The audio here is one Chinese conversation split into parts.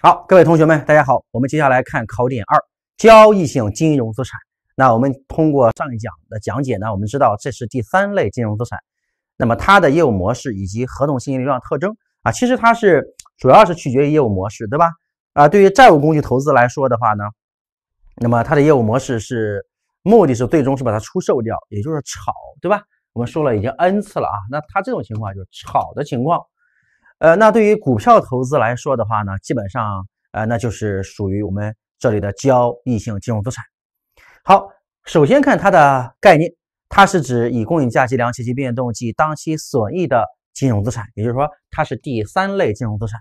好，各位同学们，大家好。我们接下来看考点二，交易性金融资产。那我们通过上一讲的讲解呢，我们知道这是第三类金融资产。那么它的业务模式以及合同信息流量特征啊，其实它是主要是取决于业务模式，对吧？啊，对于债务工具投资来说的话呢，那么它的业务模式是，目的是最终是把它出售掉，也就是炒，对吧？我们说了已经 n 次了啊，那它这种情况就是炒的情况。呃，那对于股票投资来说的话呢，基本上，呃，那就是属于我们这里的交易性金融资产。好，首先看它的概念，它是指以公允价计量及其变动计当期损益的金融资产，也就是说，它是第三类金融资产。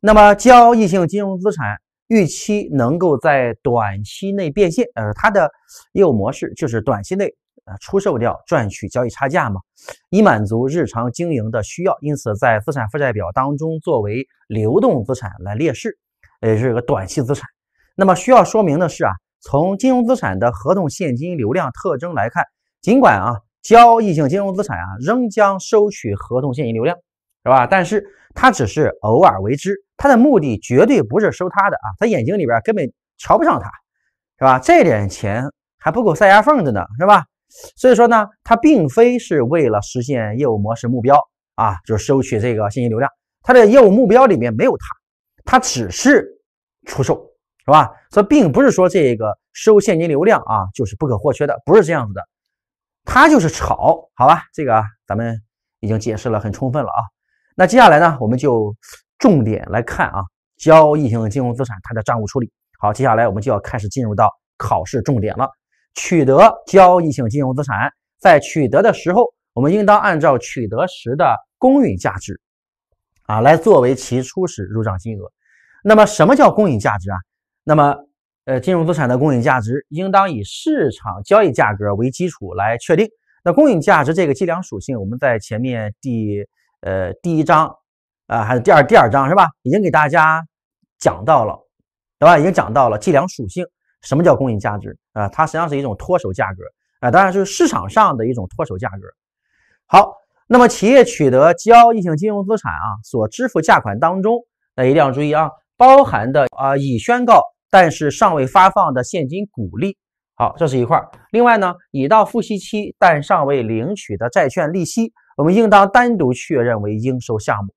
那么，交易性金融资产预期能够在短期内变现，呃，它的业务模式就是短期内。啊，出售掉赚取交易差价嘛，以满足日常经营的需要，因此在资产负债表当中作为流动资产来列示，也是个短期资产。那么需要说明的是啊，从金融资产的合同现金流量特征来看，尽管啊交易性金融资产啊仍将收取合同现金流量，是吧？但是它只是偶尔为之，它的目的绝对不是收他的啊，他眼睛里边根本瞧不上他，是吧？这点钱还不够塞牙缝的呢，是吧？所以说呢，它并非是为了实现业务模式目标啊，就是收取这个现金流量，它的业务目标里面没有它，它只是出售，是吧？所以并不是说这个收现金流量啊就是不可或缺的，不是这样子的，它就是炒，好吧？这个啊，咱们已经解释了很充分了啊。那接下来呢，我们就重点来看啊，交易性金融资产它的账务处理。好，接下来我们就要开始进入到考试重点了。取得交易性金融资产，在取得的时候，我们应当按照取得时的公允价值啊来作为其初始入账金额。那么，什么叫公允价值啊？那么，呃，金融资产的公允价值应当以市场交易价格为基础来确定。那公允价值这个计量属性，我们在前面第呃第一章啊，还是第二第二章是吧？已经给大家讲到了，对吧？已经讲到了计量属性。什么叫公允价值啊？它实际上是一种脱手价格啊，当然就是市场上的一种脱手价格。好，那么企业取得交易性金融资产啊，所支付价款当中，那一定要注意啊，包含的啊已宣告但是尚未发放的现金股利。好，这是一块。另外呢，已到付息期但尚未领取的债券利息，我们应当单独确认为应收项目。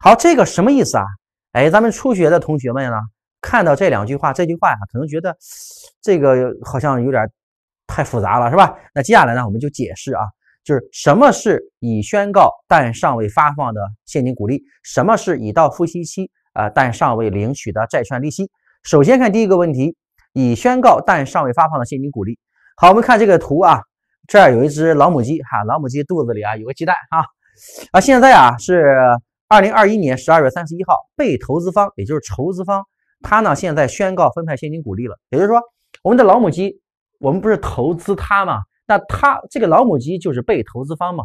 好，这个什么意思啊？哎，咱们初学的同学们呢？看到这两句话，这句话呀，可能觉得这个好像有点太复杂了，是吧？那接下来呢，我们就解释啊，就是什么是已宣告但尚未发放的现金股利，什么是已到付息期啊但尚未领取的债券利息。首先看第一个问题，已宣告但尚未发放的现金股利。好，我们看这个图啊，这儿有一只老母鸡哈，老母鸡肚子里啊有个鸡蛋啊啊，现在啊是二零二一年十二月三十一号，被投资方也就是筹资方。他呢，现在宣告分派现金股利了，也就是说，我们的老母鸡，我们不是投资它嘛？那它这个老母鸡就是被投资方嘛，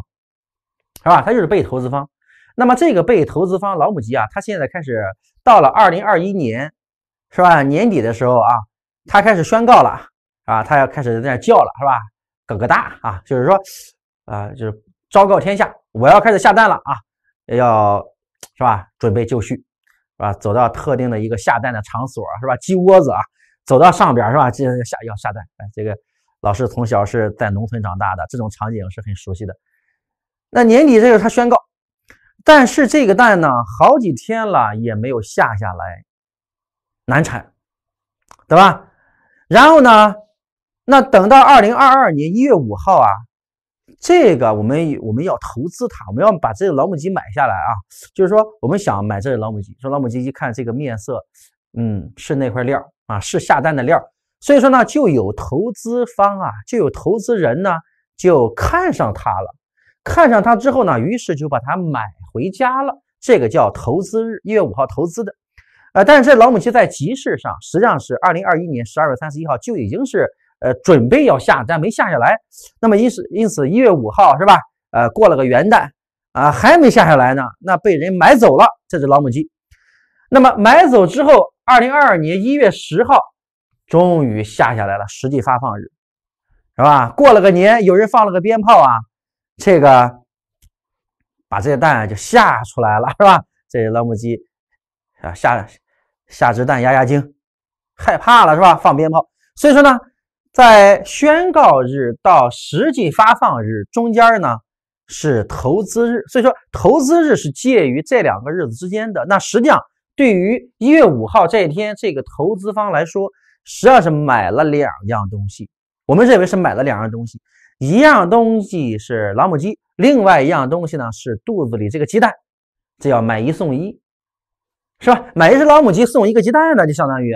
是吧？它就是被投资方。那么这个被投资方老母鸡啊，它现在开始到了二零二一年，是吧？年底的时候啊，它开始宣告了，啊，它要开始在那叫了，是吧？咯咯哒啊，就是说，啊，就是昭告天下，我要开始下蛋了啊，要，是吧？准备就绪。啊，走到特定的一个下蛋的场所是吧？鸡窝子啊，走到上边是吧？这下要下蛋。哎，这个老师从小是在农村长大的，这种场景是很熟悉的。那年底这个他宣告，但是这个蛋呢，好几天了也没有下下来，难产，对吧？然后呢，那等到二零二二年一月五号啊。这个我们我们要投资它，我们要把这个老母鸡买下来啊！就是说，我们想买这个老母鸡。说老母鸡一看这个面色，嗯，是那块料啊，是下蛋的料。所以说呢，就有投资方啊，就有投资人呢，就看上它了。看上它之后呢，于是就把它买回家了。这个叫投资日，一月五号投资的，呃，但是这老母鸡在集市上，实际上是二零二一年十二月三十一号就已经是。呃，准备要下但没下下来，那么因此因此一月五号是吧？呃，过了个元旦啊，还没下下来呢，那被人买走了这只老母鸡。那么买走之后，二零二二年一月十号，终于下下来了，实际发放日是吧？过了个年，有人放了个鞭炮啊，这个把这些蛋就下出来了是吧？这老母鸡啊，下下只蛋压压惊，害怕了是吧？放鞭炮，所以说呢。在宣告日到实际发放日中间呢，是投资日，所以说投资日是介于这两个日子之间的。那实际上，对于一月五号这一天，这个投资方来说，实际上是买了两样东西。我们认为是买了两样东西，一样东西是老母鸡，另外一样东西呢是肚子里这个鸡蛋，这叫买一送一，是吧？买一只老母鸡送一个鸡蛋呢，就相当于。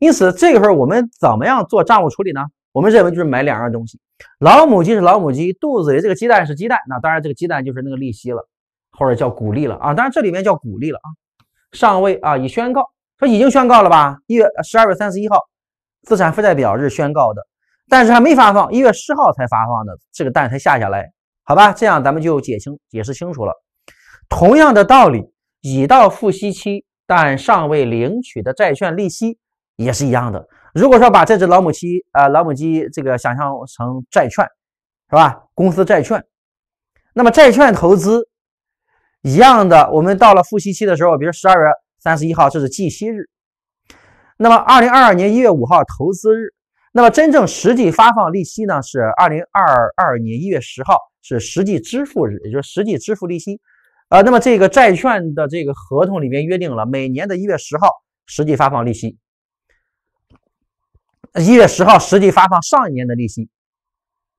因此，这个时候我们怎么样做账务处理呢？我们认为就是买两样东西，老母鸡是老母鸡，肚子里这个鸡蛋是鸡蛋。那当然，这个鸡蛋就是那个利息了，或者叫股利了啊。当然，这里面叫股利了啊，尚未啊已宣告，说已经宣告了吧？一月十二月三十一号资产负债表日宣告的，但是还没发放，一月十号才发放的，这个蛋才下下来，好吧？这样咱们就解清解释清楚了。同样的道理，已到付息期但尚未领取的债券利息。也是一样的。如果说把这只老母鸡啊，老母鸡这个想象成债券，是吧？公司债券，那么债券投资一样的，我们到了付息期的时候，比如十二月三十一号，这是计息日。那么二零二二年一月五号投资日，那么真正实际发放利息呢？是二零二二年一月十号是实际支付日，也就是实际支付利息。呃，那么这个债券的这个合同里面约定了每年的一月十号实际发放利息。一月十号实际发放上一年的利息，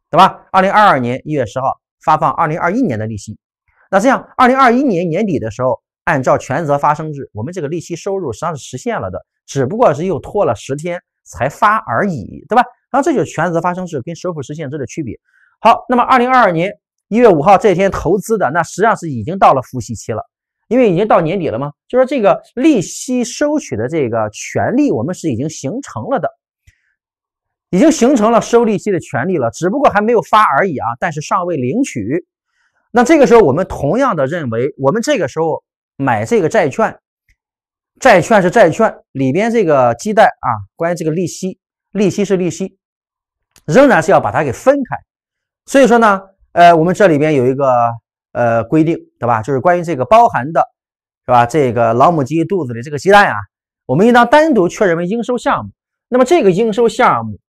对吧？二零二二年一月十号发放二零二一年的利息，那这样二零二一年年底的时候，按照权责发生制，我们这个利息收入实际上是实现了的，只不过是又拖了十天才发而已，对吧？然后这就是权责发生制跟收付实现制的区别。好，那么二零二二年一月五号这天投资的，那实际上是已经到了付息期了，因为已经到年底了嘛，就是这个利息收取的这个权利我们是已经形成了的。已经形成了收利息的权利了，只不过还没有发而已啊，但是尚未领取。那这个时候，我们同样的认为，我们这个时候买这个债券，债券是债券里边这个鸡蛋啊，关于这个利息，利息是利息，仍然是要把它给分开。所以说呢，呃，我们这里边有一个呃规定，对吧？就是关于这个包含的，是吧？这个老母鸡肚子里这个鸡蛋啊，我们应当单独确认为应收项目。那么这个应收项目。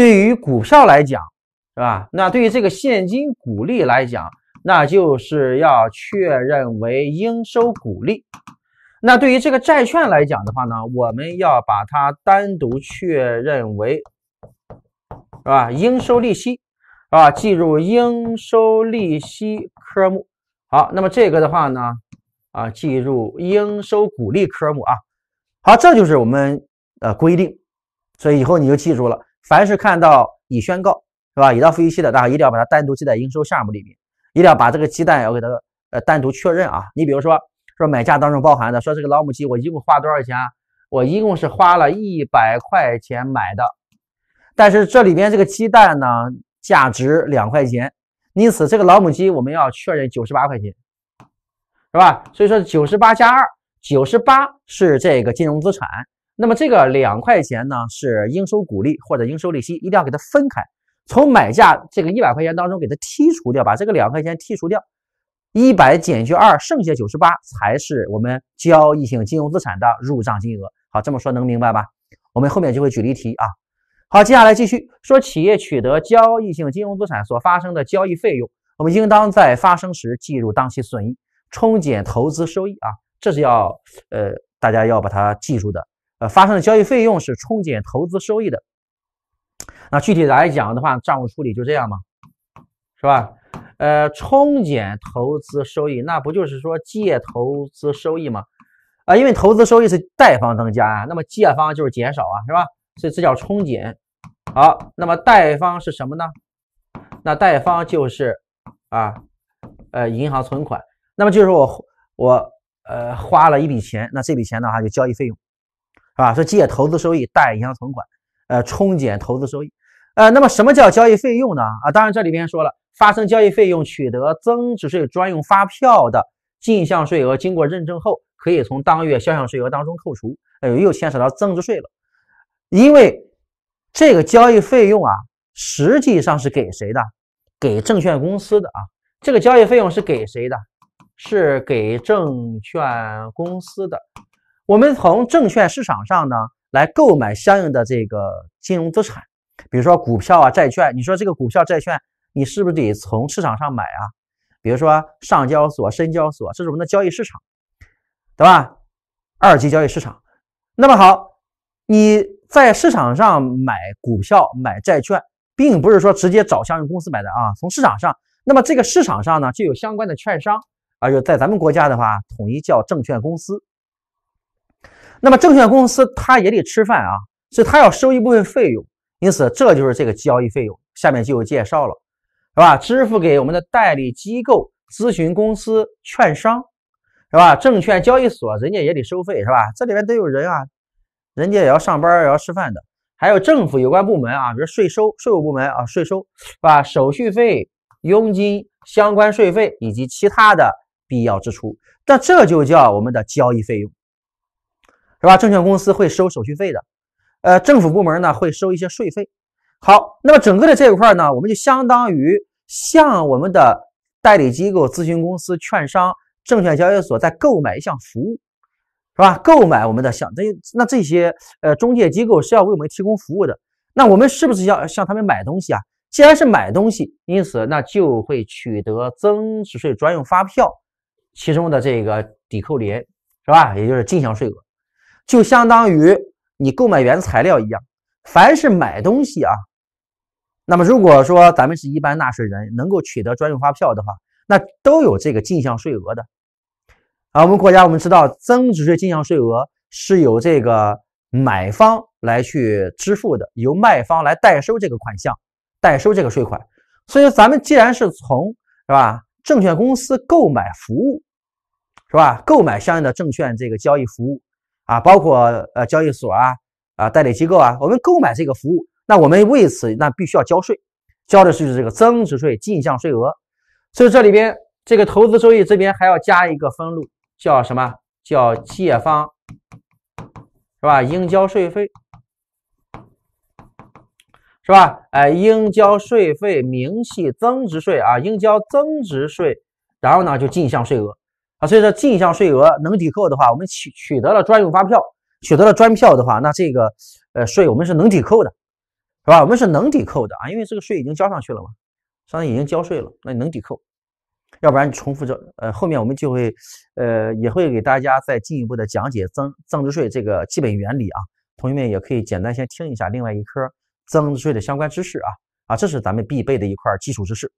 对于股票来讲，是吧？那对于这个现金股利来讲，那就是要确认为应收股利。那对于这个债券来讲的话呢，我们要把它单独确认为，是吧？应收利息，啊，计入应收利息科目。好，那么这个的话呢，啊，计入应收股利科目啊。好，这就是我们呃规定，所以以后你就记住了。凡是看到已宣告是吧，已到付息期的，大家一定要把它单独记在应收项目里面，一定要把这个鸡蛋要给它呃单独确认啊。你比如说说买价当中包含的，说这个老母鸡我一共花多少钱？我一共是花了一百块钱买的，但是这里边这个鸡蛋呢价值两块钱，因此这个老母鸡我们要确认九十八块钱，是吧？所以说九十八加二，九十八是这个金融资产。那么这个两块钱呢，是应收股利或者应收利息，一定要给它分开。从买价这个一百块钱当中给它剔除掉，把这个两块钱剔除掉，一百减去二，剩下九十八才是我们交易性金融资产的入账金额。好，这么说能明白吧？我们后面就会举例题啊。好，接下来继续说企业取得交易性金融资产所发生的交易费用，我们应当在发生时计入当期损益，冲减投资收益啊。这是要呃大家要把它记住的。呃，发生的交易费用是冲减投资收益的。那具体来讲的话，账务处理就这样嘛，是吧？呃，冲减投资收益，那不就是说借投资收益吗？啊，因为投资收益是贷方增加啊，那么借方就是减少啊，是吧？所以这叫冲减。好，那么贷方是什么呢？那贷方就是啊，呃，银行存款。那么就是我我呃花了一笔钱，那这笔钱的话就交易费用。啊，说借投资收益贷银行存款，呃，冲减投资收益，呃，那么什么叫交易费用呢？啊，当然这里边说了，发生交易费用取得增值税专用发票的进项税额，经过认证后，可以从当月销项税额当中扣除。哎，又牵扯到增值税了，因为这个交易费用啊，实际上是给谁的？给证券公司的啊，这个交易费用是给谁的？是给证券公司的。我们从证券市场上呢来购买相应的这个金融资产，比如说股票啊、债券。你说这个股票、债券，你是不是得从市场上买啊？比如说上交所、深交所，这是我们的交易市场，对吧？二级交易市场。那么好，你在市场上买股票、买债券，并不是说直接找相应公司买的啊，从市场上。那么这个市场上呢，就有相关的券商，而在咱们国家的话，统一叫证券公司。那么证券公司它也得吃饭啊，所以它要收一部分费用，因此这就是这个交易费用。下面就有介绍了，是吧？支付给我们的代理机构、咨询公司、券商，是吧？证券交易所人家也得收费，是吧？这里边都有人啊，人家也要上班也要吃饭的。还有政府有关部门啊，比如税收税务部门啊，税收，是吧？手续费、佣金、相关税费以及其他的必要支出，那这就叫我们的交易费用。是吧？证券公司会收手续费的，呃，政府部门呢会收一些税费。好，那么整个的这一块呢，我们就相当于向我们的代理机构、咨询公司、券商、证券交易所，在购买一项服务，是吧？购买我们的项，那那这些呃中介机构是要为我们提供服务的，那我们是不是要向他们买东西啊？既然是买东西，因此那就会取得增值税专用发票，其中的这个抵扣联，是吧？也就是进项税额。就相当于你购买原材料一样，凡是买东西啊，那么如果说咱们是一般纳税人，能够取得专用发票的话，那都有这个进项税额的。啊，我们国家我们知道，增值税进项税额是由这个买方来去支付的，由卖方来代收这个款项，代收这个税款。所以咱们既然是从是吧证券公司购买服务，是吧购买相应的证券这个交易服务。啊，包括呃交易所啊，啊代理机构啊，我们购买这个服务，那我们为此那必须要交税，交的是这个增值税进项税额，所以这里边这个投资收益这边还要加一个分录，叫什么叫借方，是吧？应交税费，是吧？哎，应交税费明细增值税啊，应交增值税，然后呢就进项税额。啊，所以说进项税额能抵扣的话，我们取取得了专用发票，取得了专票的话，那这个呃税我们是能抵扣的，是吧？我们是能抵扣的啊，因为这个税已经交上去了嘛，相当于已经交税了，那能抵扣。要不然重复着，呃，后面我们就会呃也会给大家再进一步的讲解增增值税这个基本原理啊，同学们也可以简单先听一下另外一科增值税的相关知识啊，啊，这是咱们必备的一块基础知识。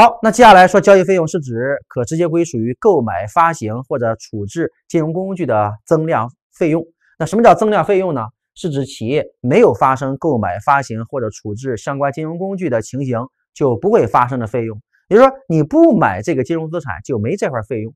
好，那接下来说，交易费用是指可直接归属于购买、发行或者处置金融工具的增量费用。那什么叫增量费用呢？是指企业没有发生购买、发行或者处置相关金融工具的情形就不会发生的费用。也就是说，你不买这个金融资产就没这块费用，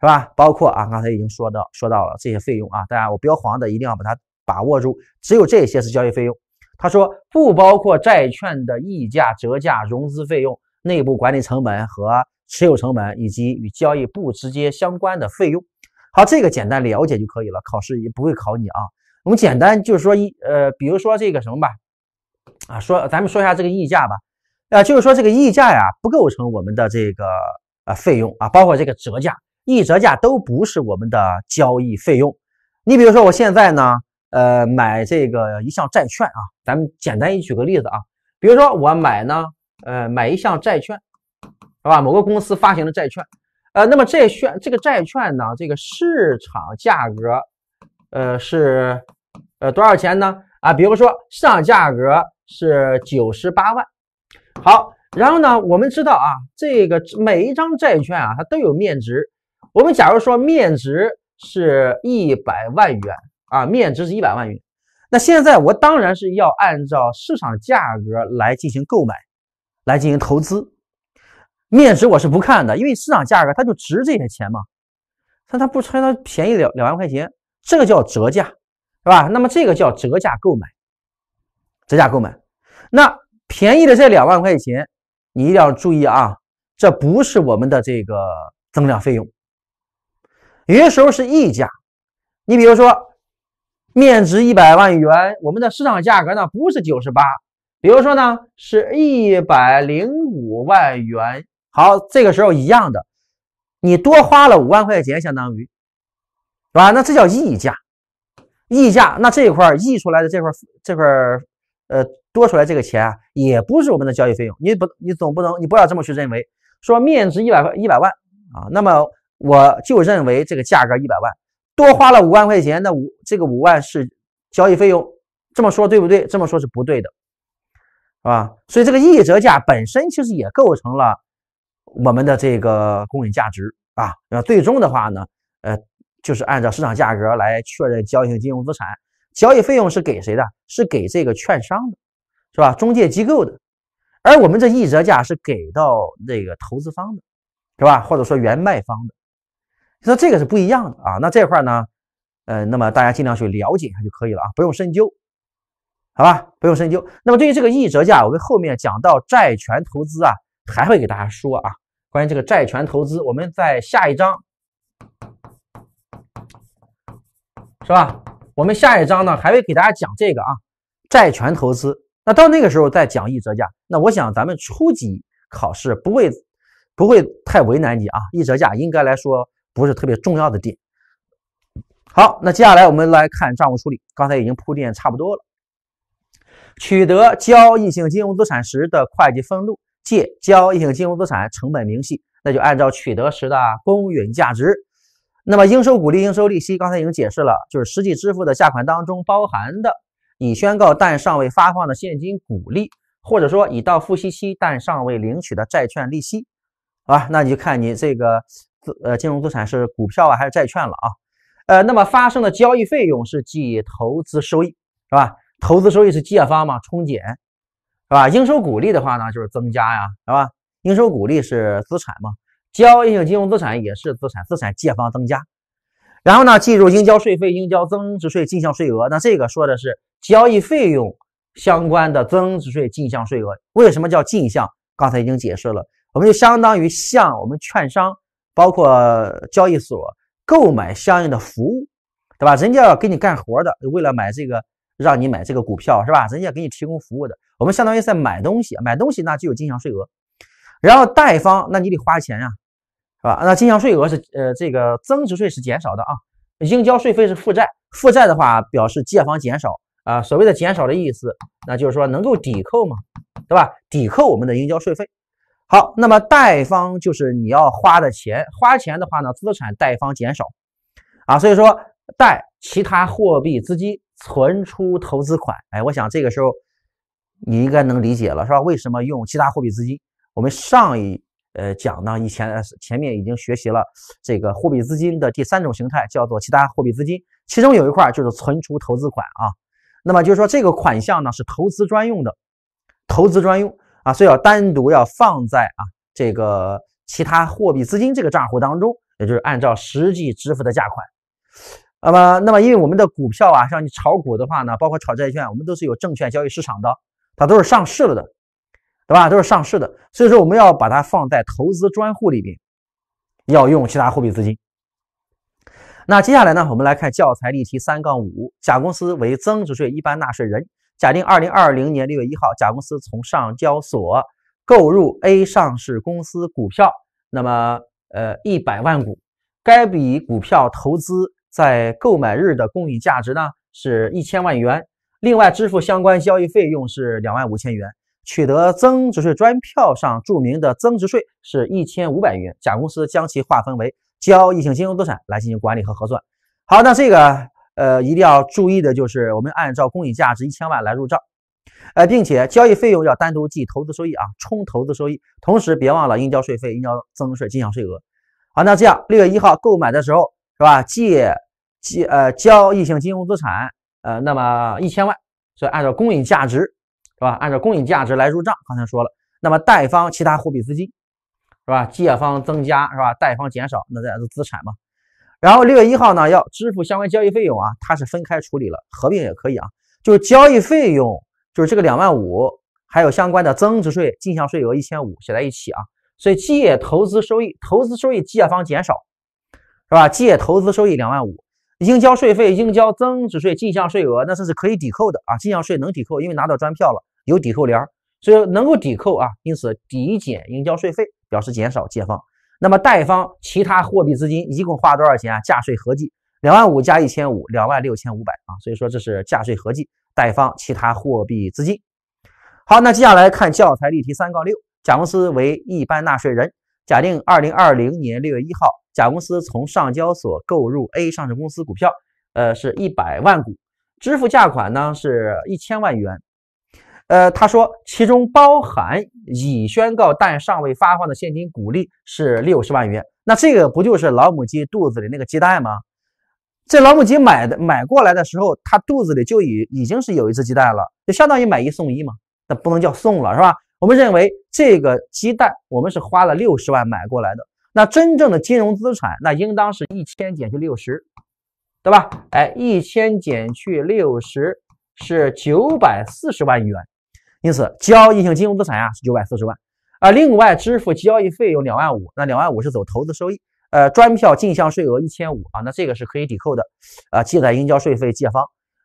是吧？包括啊，刚才已经说到说到了这些费用啊，大家我标黄的一定要把它把握住，只有这些是交易费用。他说不包括债券的溢价、折价、融资费用。内部管理成本和持有成本，以及与交易不直接相关的费用。好，这个简单了解就可以了，考试也不会考你啊。我们简单就是说，一呃，比如说这个什么吧，啊，说咱们说一下这个溢价吧，啊，就是说这个溢价呀，不构成我们的这个呃费用啊，包括这个折价、溢折价都不是我们的交易费用。你比如说我现在呢，呃，买这个一项债券啊，咱们简单一举个例子啊，比如说我买呢。呃，买一项债券，是吧？某个公司发行的债券，呃，那么债券这个债券呢，这个市场价格，呃，是呃多少钱呢？啊，比如说市场价格是九十八万。好，然后呢，我们知道啊，这个每一张债券啊，它都有面值。我们假如说面值是一百万元啊，面值是一百万元。那现在我当然是要按照市场价格来进行购买。来进行投资，面值我是不看的，因为市场价格它就值这些钱嘛。但它不拆，它便宜两两万块钱，这个叫折价，是吧？那么这个叫折价购买，折价购买。那便宜的这两万块钱，你一定要注意啊，这不是我们的这个增量费用，有些时候是溢价。你比如说，面值一百万元，我们的市场价格呢不是九十八。比如说呢，是一百零五万元。好，这个时候一样的，你多花了五万块钱，相当于，是吧？那这叫溢价。溢价，那这一块溢出来的这块这块，呃，多出来这个钱啊，也不是我们的交易费用。你不，你总不能，你不要这么去认为，说面值一百一百万啊，那么我就认为这个价格一百万，多花了五万块钱，那五这个五万是交易费用。这么说对不对？这么说，是不对的。是吧？所以这个一折价本身其实也构成了我们的这个公允价值啊。那最终的话呢，呃，就是按照市场价格来确认交易金融资产。交易费用是给谁的？是给这个券商的，是吧？中介机构的。而我们这一折价是给到那个投资方的，是吧？或者说原卖方的。那这个是不一样的啊。那这块呢，呃，那么大家尽量去了解一下就可以了啊，不用深究。好吧，不用深究。那么对于这个一折价，我们后面讲到债权投资啊，还会给大家说啊。关于这个债权投资，我们在下一章，是吧？我们下一章呢还会给大家讲这个啊，债权投资。那到那个时候再讲一折价。那我想咱们初级考试不会，不会太为难你啊。一折价应该来说不是特别重要的点。好，那接下来我们来看账务处理，刚才已经铺垫差不多了。取得交易性金融资产时的会计分录，借：交易性金融资产成本明细，那就按照取得时的公允价值。那么，应收股利、应收利息，刚才已经解释了，就是实际支付的价款当中包含的已宣告但尚未发放的现金股利，或者说已到付息期但尚未领取的债券利息，啊，那你就看你这个资呃金融资产是股票啊还是债券了啊，呃，那么发生的交易费用是计投资收益，是吧？投资收益是借方嘛，冲减，是吧？应收股利的话呢，就是增加呀，是吧？应收股利是资产嘛，交易性金融资产也是资产，资产借方增加。然后呢，计入应交税费、应交增值税进项税额，那这个说的是交易费用相关的增值税进项税额。为什么叫进项？刚才已经解释了，我们就相当于向我们券商，包括交易所购买相应的服务，对吧？人家要给你干活的，为了买这个。让你买这个股票是吧？人家给你提供服务的，我们相当于在买东西，买东西那就有进项税额。然后贷方，那你得花钱呀，是吧？那进项税额是呃，这个增值税是减少的啊，应交税费是负债，负债的话表示借方减少啊。所谓的减少的意思，那就是说能够抵扣嘛，对吧？抵扣我们的应交税费。好，那么贷方就是你要花的钱，花钱的话呢，资产贷方减少啊，所以说贷其他货币资金。存出投资款，哎，我想这个时候你应该能理解了，是吧？为什么用其他货币资金？我们上一呃讲呢，以前前面已经学习了这个货币资金的第三种形态，叫做其他货币资金，其中有一块就是存储投资款啊。那么就是说这个款项呢是投资专用的，投资专用啊，所以要单独要放在啊这个其他货币资金这个账户当中，也就是按照实际支付的价款。那么，那么因为我们的股票啊，像你炒股的话呢，包括炒债券，我们都是有证券交易市场的，它都是上市了的，对吧？都是上市的，所以说我们要把它放在投资专户里边，要用其他货币资金。那接下来呢，我们来看教材例题三杠五。甲公司为增值税一般纳税人，假定二零二零年六月一号，甲公司从上交所购入 A 上市公司股票，那么呃一百万股，该笔股票投资。在购买日的公允价值呢是一千万元，另外支付相关交易费用是两万五千元，取得增值税专票上注明的增值税是一千五百元。甲公司将其划分为交易性金融资产来进行管理和核算。好，那这个呃一定要注意的就是我们按照公允价值一千万来入账，呃，并且交易费用要单独计投资收益啊，冲投资收益。同时别忘了应交税费、应交增值税进项税额。好，那这样六月一号购买的时候。是吧？借借呃交易性金融资产呃那么一千万，所以按照公允价值是吧？按照公允价值来入账。刚才说了，那么贷方其他货币资金是吧？借方增加是吧？贷方减少，那这是资产嘛？然后六月一号呢要支付相关交易费用啊，它是分开处理了，合并也可以啊。就是交易费用就是这个两万五，还有相关的增值税进项税额一千五写在一起啊。所以借投资收益，投资收益借方减少。是吧？借投资收益两万五，应交税费、应交增值税进项税额，那这是可以抵扣的啊！进项税能抵扣，因为拿到专票了，有抵扣联，所以能够抵扣啊！因此抵减应交税费，表示减少借方。那么贷方其他货币资金一共花多少钱啊？价税合计两万五加一千五，两万六千五百啊！所以说这是价税合计贷方其他货币资金。好，那接下来看教材例题三杠六，甲公司为一般纳税人。假定二零二零年六月一号，甲公司从上交所购入 A 上市公司股票，呃，是一百万股，支付价款呢是一千万元，呃，他说其中包含已宣告但尚未发放的现金股利是六十万元，那这个不就是老母鸡肚子里那个鸡蛋吗？这老母鸡买的买过来的时候，它肚子里就已已经是有一只鸡蛋了，就相当于买一送一嘛，那不能叫送了是吧？我们认为这个鸡蛋我们是花了六十万买过来的，那真正的金融资产那应当是一千减去六十，对吧？哎，一千减去六十是九百四十万余元，因此交易性金融资产呀是九百四十万啊。另外支付交易费用两万五，那两万五是走投资收益。呃，专票进项税额一千五啊，那这个是可以抵扣的呃，记载应交税费借方，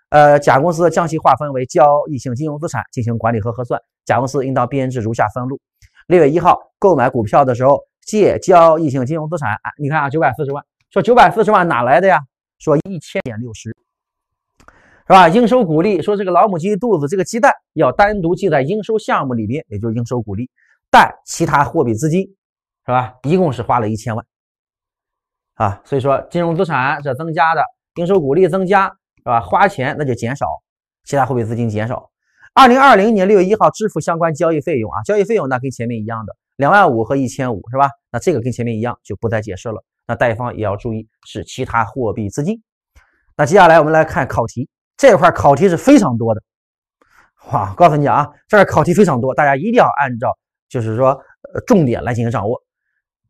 呃，甲公司将其划分为交易性金融资产进行管理和核算。甲公司应当编制如下分录：六月一号购买股票的时候，借“交易性金融资产”啊，你看啊，九百四十万。说九百四十万哪来的呀？说一千点六十，是吧？应收股利。说这个老母鸡肚子这个鸡蛋要单独记在应收项目里边，也就是应收股利，贷其他货币资金，是吧？一共是花了一千万，啊，所以说金融资产是增加的，应收股利增加，是吧？花钱那就减少，其他货币资金减少。二零二零年六月一号支付相关交易费用啊，交易费用那跟前面一样的两万五和一千五是吧？那这个跟前面一样，就不再解释了。那贷方也要注意是其他货币资金。那接下来我们来看考题这块，考题是非常多的。哇，告诉你啊，这儿考题非常多，大家一定要按照就是说呃重点来进行掌握。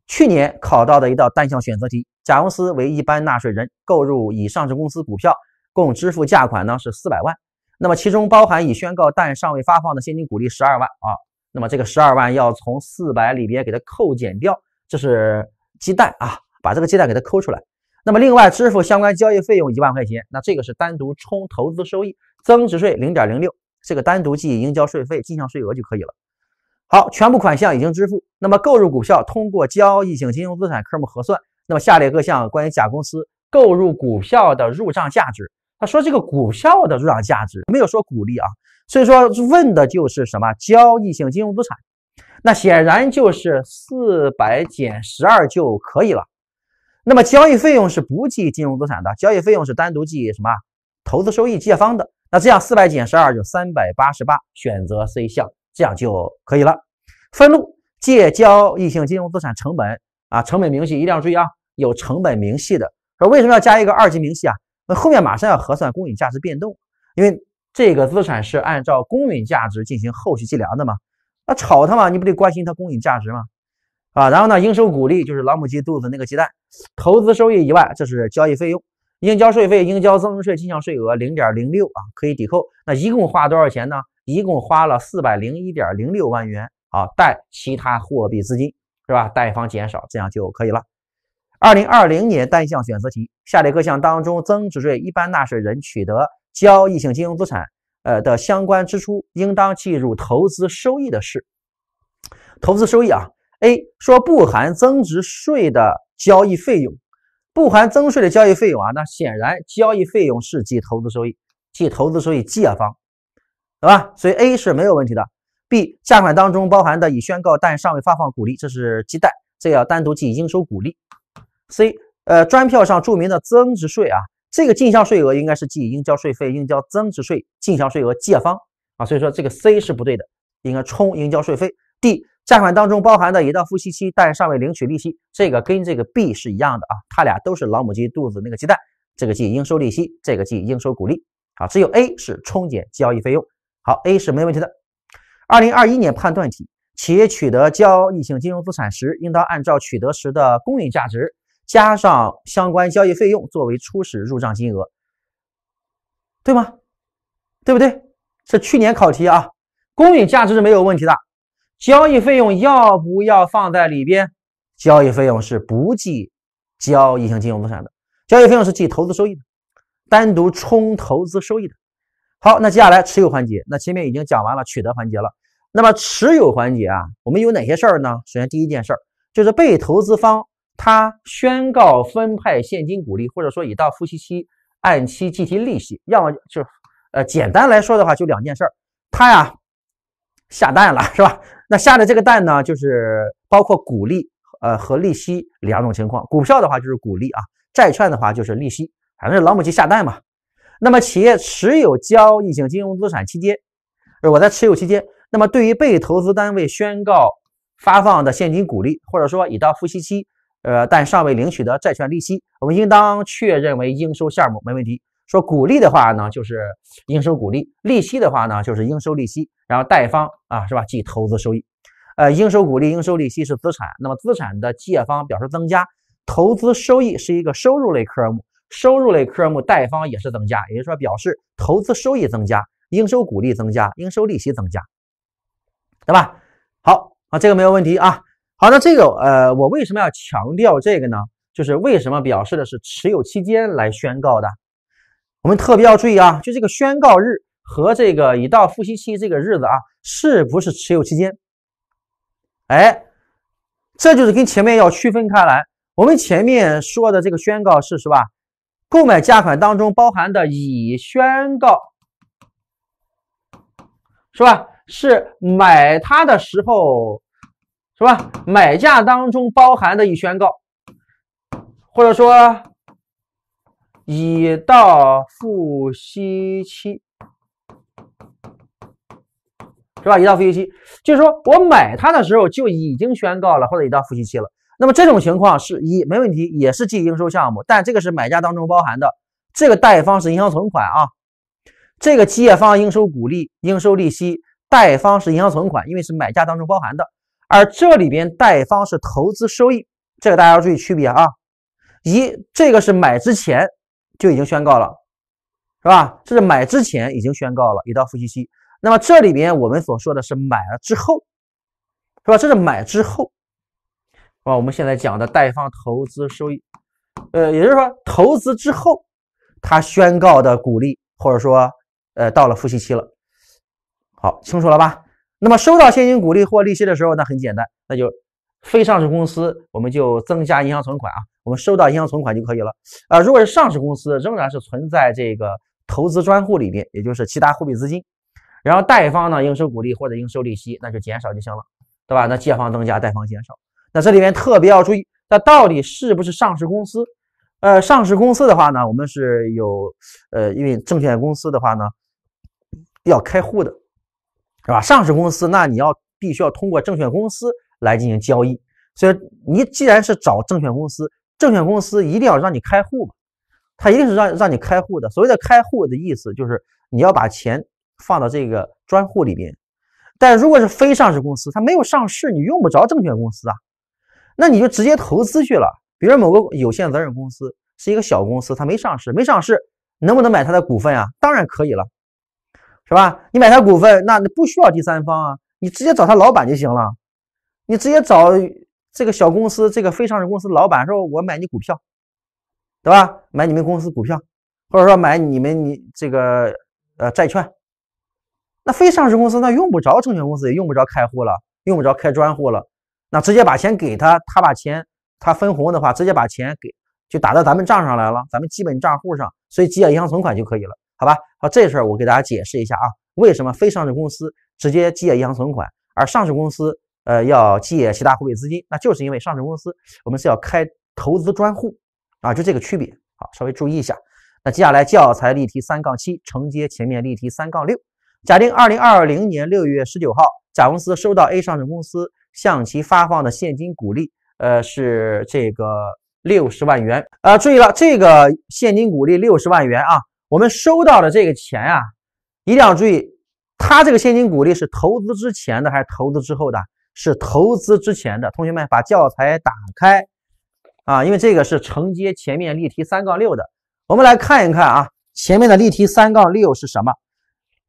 去年考到的一道单项选择题，甲公司为一般纳税人购入乙上市公司股票，共支付价款呢是四百万。那么其中包含已宣告但尚未发放的现金股利十二万啊，那么这个十二万要从四百里边给它扣减掉，这是鸡蛋啊，把这个鸡蛋给它抠出来。那么另外支付相关交易费用一万块钱，那这个是单独冲投资收益，增值税零点零六，这个单独记应交税费进项税额就可以了。好，全部款项已经支付，那么购入股票通过交易性金融资产科目核算。那么下列各项关于甲公司购入股票的入账价值。他说这个股票的入账价值没有说股利啊，所以说问的就是什么交易性金融资产，那显然就是四百减十二就可以了。那么交易费用是不计金融资产的，交易费用是单独计什么投资收益借方的。那这样四百减十二就三百八十八，选择 C 项这样就可以了。分录借交易性金融资产成本啊，成本明细一定要注意啊，有成本明细的。说为什么要加一个二级明细啊？那后面马上要核算公允价值变动，因为这个资产是按照公允价值进行后续计量的嘛。那炒它嘛，你不得关心它公允价值嘛？啊，然后呢，应收股利就是老母鸡肚子那个鸡蛋，投资收益以外这是交易费用，应交税费、应交增值税进项税额零点零六啊，可以抵扣。那一共花多少钱呢？一共花了四百零一点零六万元啊，贷其他货币资金是吧？贷方减少，这样就可以了。二零二零年单项选择题，下列各项当中，增值税一般纳税人取得交易性金融资产，呃的相关支出，应当计入投资收益的是，投资收益啊。A 说不含增值税的交易费用，不含增税的交易费用啊，那显然交易费用是计投资收益，计投资收益借方，对吧？所以 A 是没有问题的。B 价款当中包含的已宣告但尚未发放股利，这是基贷，这要单独记应收股利。C，呃，专票上注明的增值税啊，这个进项税额应该是记应交税费、应交增值税进项税额借方啊，所以说这个 C 是不对的，应该冲应交税费。D，债款当中包含的已到付息期但尚未领取利息，这个跟这个 B 是一样的啊，它俩都是老母鸡肚子那个鸡蛋，这个记应收利息，这个记应收股利啊，只有 A 是冲减交易费用。好，A 是没问题的。二零二一年判断题，企业取得交易性金融资产时，应当按照取得时的公允价值。加上相关交易费用作为初始入账金额，对吗？对不对？是去年考题啊。公允价值是没有问题的，交易费用要不要放在里边？交易费用是不计交易性金融资产的，交易费用是计投资收益的，单独冲投资收益的。好，那接下来持有环节，那前面已经讲完了取得环节了。那么持有环节啊，我们有哪些事儿呢？首先第一件事儿就是被投资方。它宣告分派现金股利，或者说已到付息期，按期计提利息。要么就，呃，简单来说的话，就两件事儿。它呀，下蛋了，是吧？那下的这个蛋呢，就是包括股利，呃，和利息两种情况。股票的话就是股利啊，债券的话就是利息。反正老母鸡下蛋嘛。那么企业持有交易性金融资产期间，呃，我在持有期间，那么对于被投资单位宣告发放的现金股利，或者说已到付息期。呃，但尚未领取的债券利息，我们应当确认为应收项目，没问题。说股利的话呢，就是应收股利；利息的话呢，就是应收利息。然后贷方啊，是吧？即投资收益。呃，应收股利、应收利息是资产，那么资产的借方表示增加。投资收益是一个收入类科目，收入类科目贷方也是增加，也就是说表示投资收益增加、应收股利增加、应收利息增加，对吧？好啊，这个没有问题啊。好，那这个呃，我为什么要强调这个呢？就是为什么表示的是持有期间来宣告的？我们特别要注意啊，就这个宣告日和这个已到付息期这个日子啊，是不是持有期间？哎，这就是跟前面要区分开来。我们前面说的这个宣告是是吧？购买价款当中包含的已宣告是吧？是买它的时候。是吧？买价当中包含的已宣告，或者说已到付息期，是吧？已到付息期，就是说我买它的时候就已经宣告了，或者已到付息期了。那么这种情况是一没问题，也是记应收项目，但这个是买价当中包含的，这个贷方是银行存款啊，这个借方应收股利、应收利息，贷方是银行存款，因为是买价当中包含的。而这里边贷方是投资收益，这个大家要注意区别啊。一，这个是买之前就已经宣告了，是吧？这是买之前已经宣告了，已到付息期。那么这里边我们所说的是买了之后，是吧？这是买之后，啊，我们现在讲的贷方投资收益，呃，也就是说投资之后他宣告的股利，或者说呃到了付息期了。好，清楚了吧？那么收到现金股利或利息的时候，那很简单，那就非上市公司我们就增加银行存款啊，我们收到银行存款就可以了啊。如果是上市公司，仍然是存在这个投资专户里面，也就是其他货币资金。然后贷方呢，应收股利或者应收利息，那就减少就行了，对吧？那借方增加，贷方减少。那这里面特别要注意，那到底是不是上市公司？呃，上市公司的话呢，我们是有呃，因为证券公司的话呢，要开户的。是吧？上市公司，那你要必须要通过证券公司来进行交易，所以你既然是找证券公司，证券公司一定要让你开户嘛，他一定是让让你开户的。所谓的开户的意思就是你要把钱放到这个专户里边。但如果是非上市公司，它没有上市，你用不着证券公司啊，那你就直接投资去了。比如某个有限责任公司是一个小公司，它没上市，没上市能不能买它的股份啊？当然可以了。是吧？你买他股份，那你不需要第三方啊，你直接找他老板就行了。你直接找这个小公司，这个非上市公司老板，说我买你股票，对吧？买你们公司股票，或者说买你们你这个呃债券。那非上市公司那用不着证券公司，也用不着开户了，用不着开专户了。那直接把钱给他，他把钱他分红的话，直接把钱给就打到咱们账上来了，咱们基本账户上，所以积点银行存款就可以了，好吧？好，这事儿我给大家解释一下啊，为什么非上市公司直接借银行存款，而上市公司呃要借其他货币资金？那就是因为上市公司我们是要开投资专户啊，就这个区别。好，稍微注意一下。那接下来教材例题三杠七承接前面例题三杠六，假定二零二零年六月十九号，甲公司收到 A 上市公司向其发放的现金股利，呃是这个六十万元。呃，注意了，这个现金股利六十万元啊。我们收到的这个钱呀，一定要注意，他这个现金股利是投资之前的还是投资之后的？是投资之前的。同学们把教材打开啊，因为这个是承接前面例题三杠六的。我们来看一看啊，前面的例题三杠六是什么？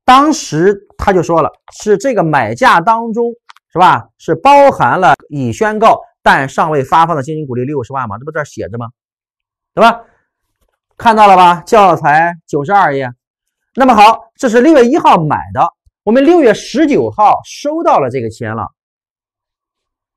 当时他就说了，是这个买价当中是吧？是包含了已宣告但尚未发放的现金股利六十万吗？这不这儿写着吗？对吧？看到了吧？教材九十二页。那么好，这是六月一号买的，我们六月十九号收到了这个钱了，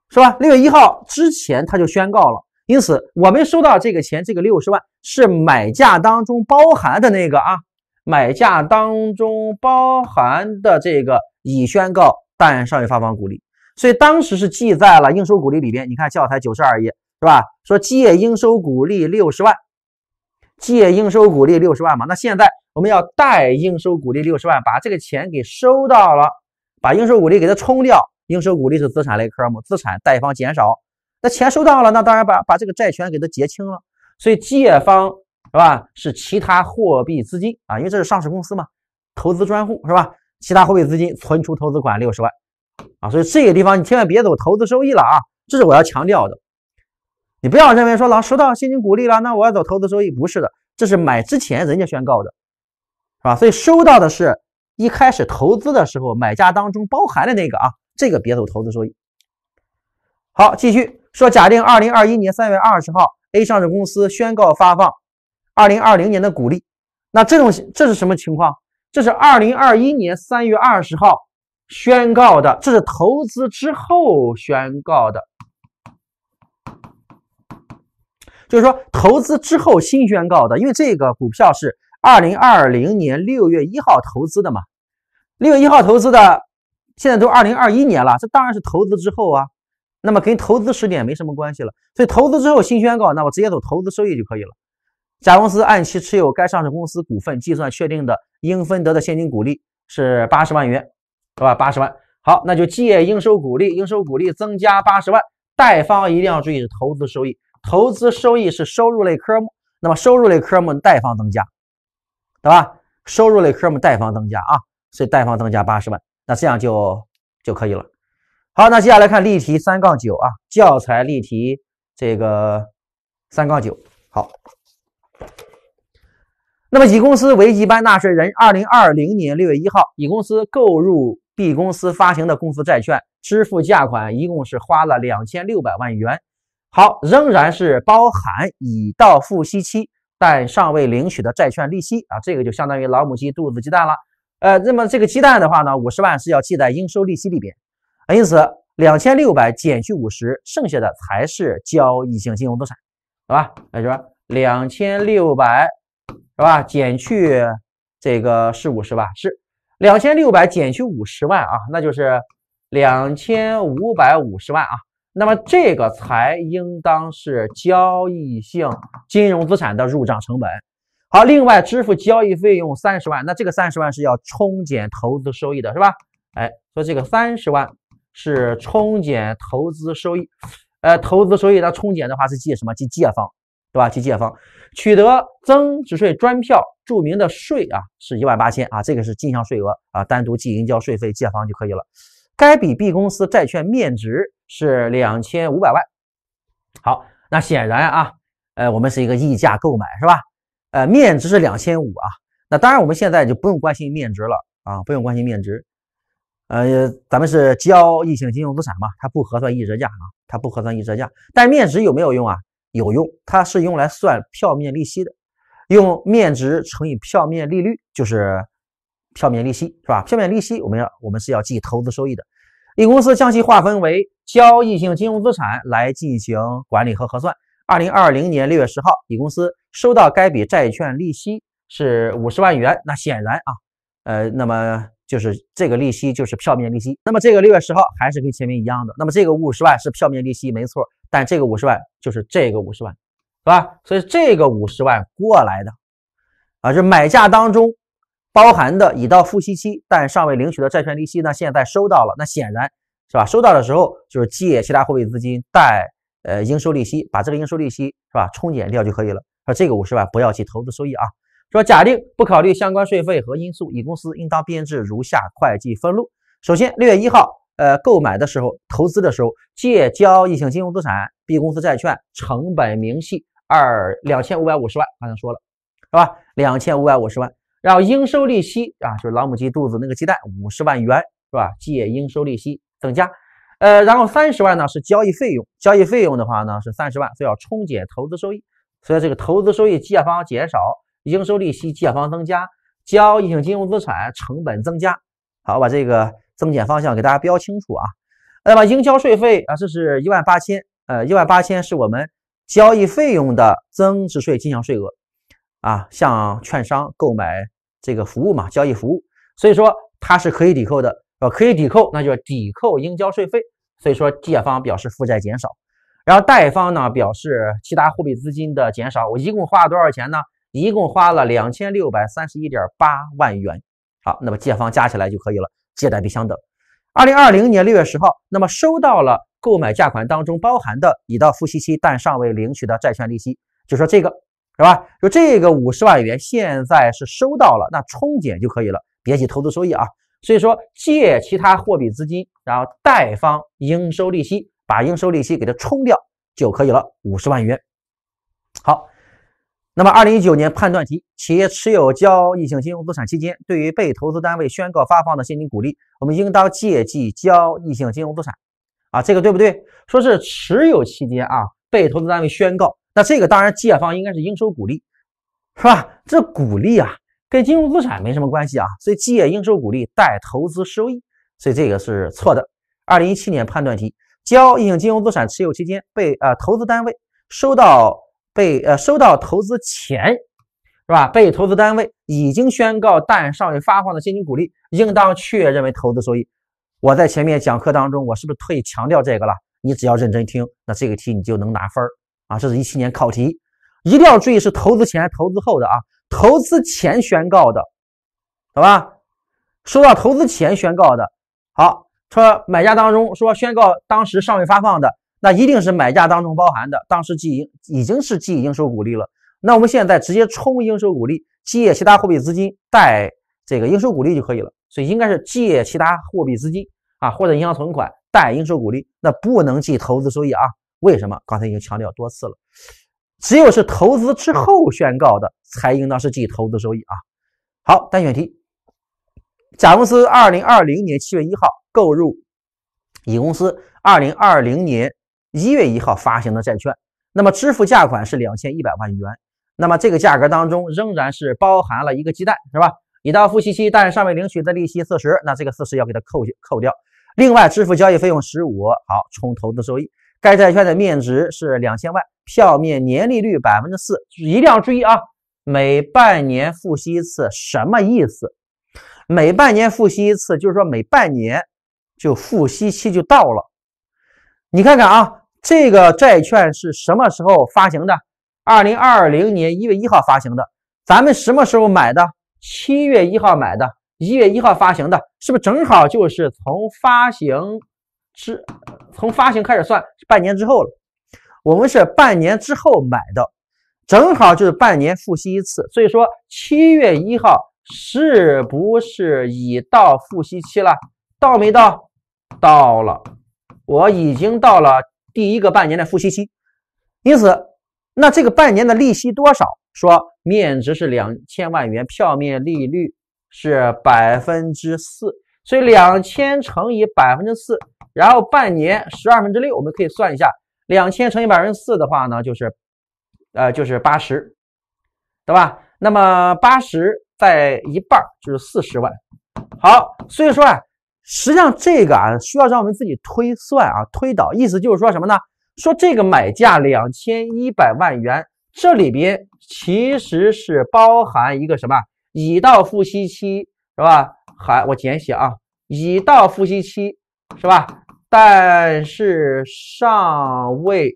是吧？六月一号之前他就宣告了，因此我们收到这个钱，这个六十万是买价当中包含的那个啊，买价当中包含的这个已宣告但尚未发放股利，所以当时是记在了应收股利里边。你看教材九十二页，是吧？说借应收股利六十万。借应收股利六十万嘛，那现在我们要贷应收股利六十万，把这个钱给收到了，把应收股利给它冲掉。应收股利是资产类科目，资产贷方减少。那钱收到了，那当然把把这个债权给它结清了。所以借方是吧？是其他货币资金啊，因为这是上市公司嘛，投资专户是吧？其他货币资金存出投资款六十万啊。所以这个地方你千万别走投资收益了啊，这是我要强调的。你不要认为说，老收到现金股利了，那我要走投资收益，不是的，这是买之前人家宣告的，是吧？所以收到的是一开始投资的时候买家当中包含的那个啊，这个别走投资收益。好，继续说，假定二零二一年三月二十号 A 上市公司宣告发放二零二零年的股利，那这种这是什么情况？这是二零二一年三月二十号宣告的，这是投资之后宣告的。就是说，投资之后新宣告的，因为这个股票是二零二零年六月一号投资的嘛，六月一号投资的，现在都二零二一年了，这当然是投资之后啊。那么跟投资时点没什么关系了，所以投资之后新宣告，那我直接走投资收益就可以了。甲公司按期持有该上市公司股份计算确定的应分得的现金股利是八十万元，是吧？八十万。好，那就借应收股利，应收股利增加八十万，贷方一定要注意是投资收益。投资收益是收入类科目，那么收入类科目贷方增加，对吧？收入类科目贷方增加啊，所以贷方增加八十万，那这样就就可以了。好，那接下来看例题三杠九啊，教材例题这个三杠九。好，那么乙公司为一般纳税人，二零二零年六月一号，乙公司购入 B 公司发行的公司债券，支付价款一共是花了两千六百万元。好，仍然是包含已到付息期但尚未领取的债券利息啊，这个就相当于老母鸡肚子鸡蛋了。呃，那么这个鸡蛋的话呢，五十万是要记在应收利息里边啊。因此，两千六百减去五十，剩下的才是交易性金融资产，好吧？那就说两千六百，是吧？减去这个是五十吧？是两千六百减去五十万啊，那就是两千五百五十万啊。那么这个才应当是交易性金融资产的入账成本。好，另外支付交易费用三十万，那这个三十万是要冲减投资收益的，是吧？哎，所以这个三十万是冲减投资收益。呃，投资收益它冲减的话是记什么？记借方，对吧？记借方。取得增值税专票，注明的税啊是一万八千啊，这个是进项税额啊，单独记应交税费借方就可以了。该笔 B 公司债券面值。是两千五百万，好，那显然啊，呃，我们是一个溢价购买是吧？呃，面值是两千五啊，那当然我们现在就不用关心面值了啊，不用关心面值，呃，咱们是交易性金融资产嘛，它不核算溢折价啊，它不核算溢折价，但面值有没有用啊？有用，它是用来算票面利息的，用面值乘以票面利率就是票面利息是吧？票面利息我们要我们是要计投资收益的，一公司将其划分为。交易性金融资产来进行管理和核算。二零二零年六月十号，乙公司收到该笔债券利息是五十万元。那显然啊，呃，那么就是这个利息就是票面利息。那么这个六月十号还是跟前面一样的。那么这个五十万是票面利息没错，但这个五十万就是这个五十万，是吧？所以这个五十万过来的啊，就买价当中包含的已到付息期但尚未领取的债券利息呢，现在收到了。那显然。是吧？收到的时候就是借其他货币资金，贷呃应收利息，把这个应收利息是吧冲减掉就可以了。说这个五十万不要去投资收益啊。说假定不考虑相关税费和因素，乙公司应当编制如下会计分录：首先六月一号呃购买的时候投资的时候借交易性金融资产 B 公司债券成本明细二两千五百五十万，刚才说了是吧？两千五百五十万，然后应收利息啊就是老母鸡肚子那个鸡蛋五十万元是吧？借应收利息。增加，呃，然后三十万呢是交易费用，交易费用的话呢是三十万，所以要冲减投资收益，所以这个投资收益借方减少，应收利息借方增加，交易性金融资产成本增加。好，我把这个增减方向给大家标清楚啊。那么应交税费啊，这是一万八千，呃，一万八千是我们交易费用的增值税进项税额啊，向券商购买这个服务嘛，交易服务，所以说它是可以抵扣的。呃，可以抵扣，那就抵扣应交税费，所以说借方表示负债减少，然后贷方呢表示其他货币资金的减少。我一共花了多少钱呢？一共花了两千六百三十一点八万元。好，那么借方加起来就可以了，借贷必相等。二零二零年六月十号，那么收到了购买价款当中包含的已到付息期但尚未领取的债券利息，就说这个是吧？就这个五十万元现在是收到了，那冲减就可以了，别急，投资收益啊。所以说借其他货币资金，然后贷方应收利息，把应收利息给它冲掉就可以了，五十万元。好，那么二零一九年判断题，企业持有交易性金融资产期间，对于被投资单位宣告发放的现金股利，我们应当借记交易性金融资产，啊，这个对不对？说是持有期间啊，被投资单位宣告，那这个当然借方应该是应收股利，是吧？这股利啊。跟金融资产没什么关系啊，所以借应收股利贷投资收益，所以这个是错的。二零一七年判断题，交易性金融资产持有期间被呃投资单位收到被呃收到投资前是吧？被投资单位已经宣告但尚未发放的现金股利，应当确认为投资收益。我在前面讲课当中，我是不是特意强调这个了？你只要认真听，那这个题你就能拿分儿啊！这是一七年考题，一定要注意是投资前投资后的啊。投资前宣告的，好吧？收到投资前宣告的，好说买家当中说宣告当时尚未发放的，那一定是买价当中包含的，当时即已已经是计应收股利了。那我们现在直接冲应收股利，借其他货币资金，贷这个应收股利就可以了。所以应该是借其他货币资金啊，或者银行存款贷应收股利。那不能记投资收益啊？为什么？刚才已经强调多次了。只有是投资之后宣告的，才应当是计投资收益啊。好，单选题。甲公司二零二零年七月一号购入乙公司二零二零年一月一号发行的债券，那么支付价款是两千一百万元，那么这个价格当中仍然是包含了一个鸡蛋，是吧？已到付息期但尚未领取的利息四十，那这个四十要给它扣扣掉。另外支付交易费用十五，好，充投资收益。该债券的面值是两千万。票面年利率百分之四，就是一定要注意啊！每半年付息一次什么意思？每半年付息一次，就是说每半年就付息期就到了。你看看啊，这个债券是什么时候发行的？二零二零年一月一号发行的。咱们什么时候买的？七月一号买的，一月一号发行的，是不是正好就是从发行之，从发行开始算半年之后了？我们是半年之后买的，正好就是半年付息一次，所以说七月一号是不是已到付息期了？到没到？到了，我已经到了第一个半年的付息期，因此，那这个半年的利息多少？说面值是两千万元，票面利率是百分之四，所以两千乘以百分之四，然后半年十二分之六，我们可以算一下。两千乘以百分之四的话呢，就是，呃，就是八十，对吧？那么八十在一半就是四十万。好，所以说啊，实际上这个啊需要让我们自己推算啊，推导。意思就是说什么呢？说这个买价两千一百万元，这里边其实是包含一个什么？已到付息期，是吧？还我简写啊，已到付息期，是吧？但是尚未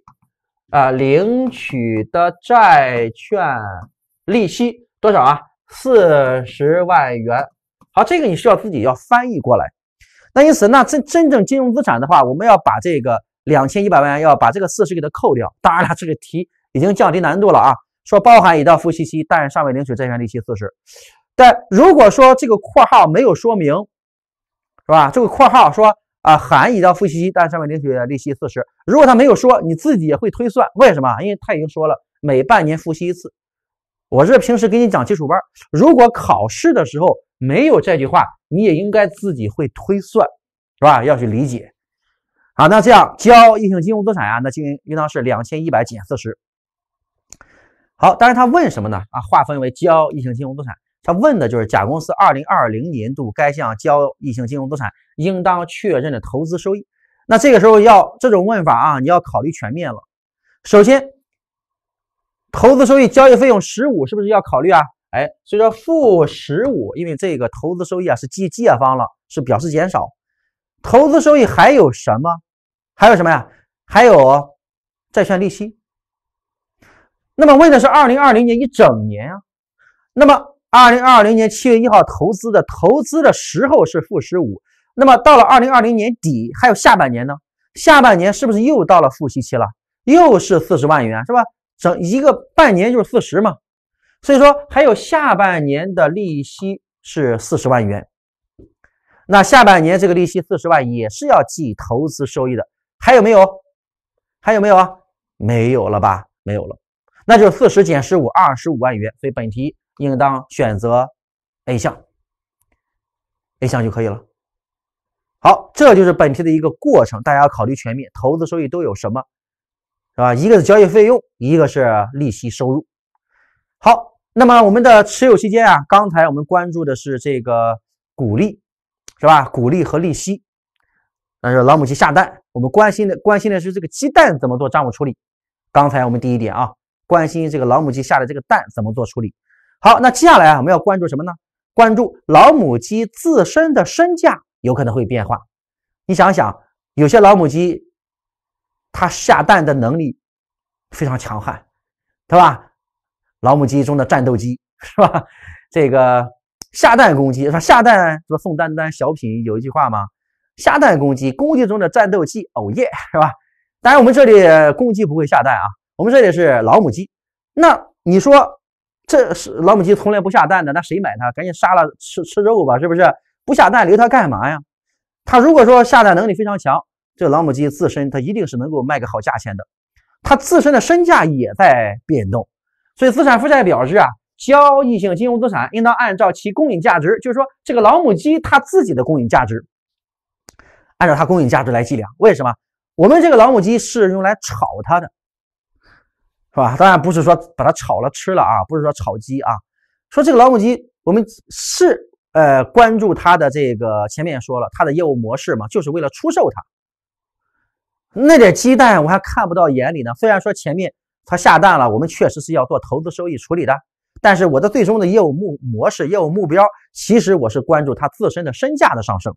啊领取的债券利息多少啊？四十万元。好，这个你需要自己要翻译过来。那因此，那真真正金融资产的话，我们要把这个两千一百万元要把这个四十给它扣掉。当然了，这个题已经降低难度了啊，说包含已到付息期，但尚未领取债券利息四十。但如果说这个括号没有说明，是吧？这个括号说。啊，含一到复息，但尚上面领取利息四十。如果他没有说，你自己也会推算，为什么？因为他已经说了每半年复息一次。我是平时给你讲基础班，如果考试的时候没有这句话，你也应该自己会推算，是吧？要去理解。好，那这样交异性金融资产呀，那就应当是两千一百减四十。好，但是他问什么呢？啊，划分为交异性金融资产。他问的就是甲公司二零二零年度该项交易性金融资产应当确认的投资收益。那这个时候要这种问法啊，你要考虑全面了。首先，投资收益交易费用十五是不是要考虑啊？哎，所以说负十五，因为这个投资收益啊是借借方了，是表示减少。投资收益还有什么？还有什么呀？还有债券利息。那么问的是二零二零年一整年啊，那么。二零二零年七月一号投资的，投资的时候是负十五，那么到了二零二零年底还有下半年呢？下半年是不是又到了付息期了？又是四十万元，是吧？整一个半年就是四十嘛，所以说还有下半年的利息是四十万元。那下半年这个利息四十万也是要计投资收益的，还有没有？还有没有？啊？没有了吧？没有了，那就四十减十五，二十五万元。所以本题。应当选择 A 项，A 项就可以了。好，这就是本题的一个过程。大家要考虑全面，投资收益都有什么，是吧？一个是交易费用，一个是利息收入。好，那么我们的持有期间啊，刚才我们关注的是这个股利，是吧？股利和利息，但是老母鸡下蛋，我们关心的关心的是这个鸡蛋怎么做账务处理。刚才我们第一点啊，关心这个老母鸡下的这个蛋怎么做处理。好，那接下来啊，我们要关注什么呢？关注老母鸡自身的身价有可能会变化。你想想，有些老母鸡，它下蛋的能力非常强悍，对吧？老母鸡中的战斗机，是吧？这个下蛋公鸡，说下蛋，说宋丹丹小品有一句话吗？下蛋公鸡，公鸡中的战斗机，哦耶，是吧？当然，我们这里公鸡不会下蛋啊，我们这里是老母鸡。那你说？这是老母鸡从来不下蛋的，那谁买它？赶紧杀了吃吃肉吧，是不是？不下蛋留它干嘛呀？它如果说下蛋能力非常强，这老母鸡自身它一定是能够卖个好价钱的，它自身的身价也在变动。所以资产负债表是啊，交易性金融资产应当按照其公允价值，就是说这个老母鸡它自己的公允价值，按照它公允价值来计量。为什么？我们这个老母鸡是用来炒它的。是吧？当然不是说把它炒了吃了啊，不是说炒鸡啊。说这个老母鸡，我们是呃关注它的这个前面也说了，它的业务模式嘛，就是为了出售它那点鸡蛋，我还看不到眼里呢。虽然说前面它下蛋了，我们确实是要做投资收益处理的，但是我的最终的业务目模式、业务目标，其实我是关注它自身的身价的上升，